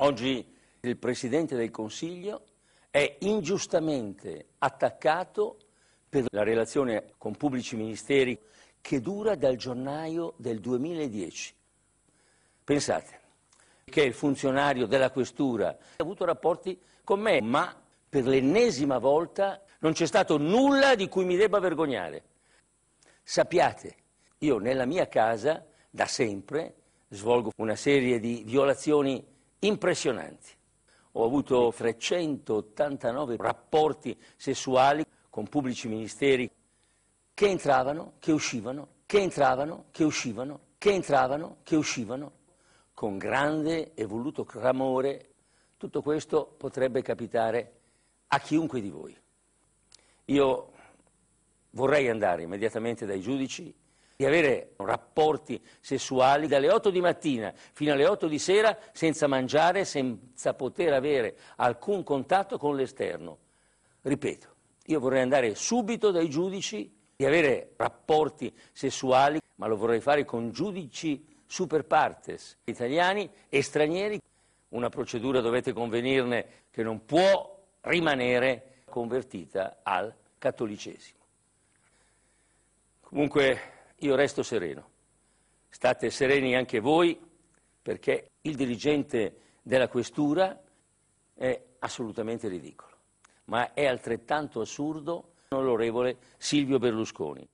Oggi il Presidente del Consiglio è ingiustamente attaccato per la relazione con pubblici ministeri che dura dal gennaio del 2010. Pensate che il funzionario della questura ha avuto rapporti con me, ma per l'ennesima volta non c'è stato nulla di cui mi debba vergognare. Sappiate, io nella mia casa da sempre svolgo una serie di violazioni impressionanti. Ho avuto 389 rapporti sessuali con pubblici ministeri che entravano, che uscivano, che entravano, che uscivano, che entravano, che uscivano, con grande e voluto clamore. Tutto questo potrebbe capitare a chiunque di voi. Io vorrei andare immediatamente dai giudici di avere rapporti sessuali dalle 8 di mattina fino alle 8 di sera senza mangiare, senza poter avere alcun contatto con l'esterno. Ripeto, io vorrei andare subito dai giudici di avere rapporti sessuali, ma lo vorrei fare con giudici super partes, italiani e stranieri. Una procedura dovete convenirne che non può rimanere convertita al cattolicesimo. Comunque io resto sereno. State sereni anche voi perché il dirigente della questura è assolutamente ridicolo, ma è altrettanto assurdo l'onorevole Silvio Berlusconi.